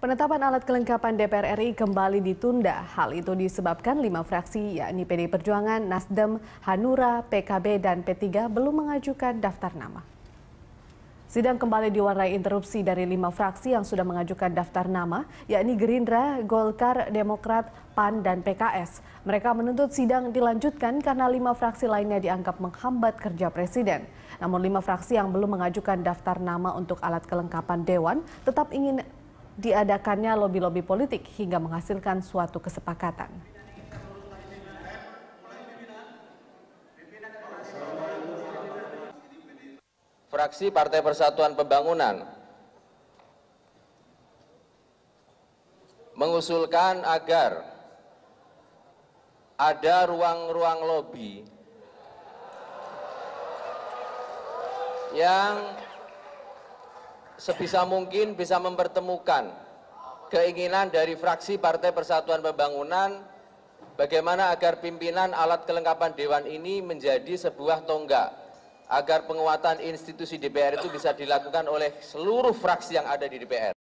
Penetapan alat kelengkapan DPR RI kembali ditunda. Hal itu disebabkan lima fraksi yakni PD Perjuangan, Nasdem, Hanura, PKB, dan P3 belum mengajukan daftar nama. Sidang kembali diwarnai interupsi dari lima fraksi yang sudah mengajukan daftar nama, yakni Gerindra, Golkar, Demokrat, PAN, dan PKS. Mereka menuntut sidang dilanjutkan karena lima fraksi lainnya dianggap menghambat kerja Presiden. Namun lima fraksi yang belum mengajukan daftar nama untuk alat kelengkapan Dewan tetap ingin diadakannya lobi-lobi politik hingga menghasilkan suatu kesepakatan. Fraksi Partai Persatuan Pembangunan mengusulkan agar ada ruang-ruang lobi yang sebisa mungkin bisa mempertemukan keinginan dari fraksi Partai Persatuan Pembangunan bagaimana agar pimpinan alat kelengkapan dewan ini menjadi sebuah tonggak agar penguatan institusi DPR itu bisa dilakukan oleh seluruh fraksi yang ada di DPR.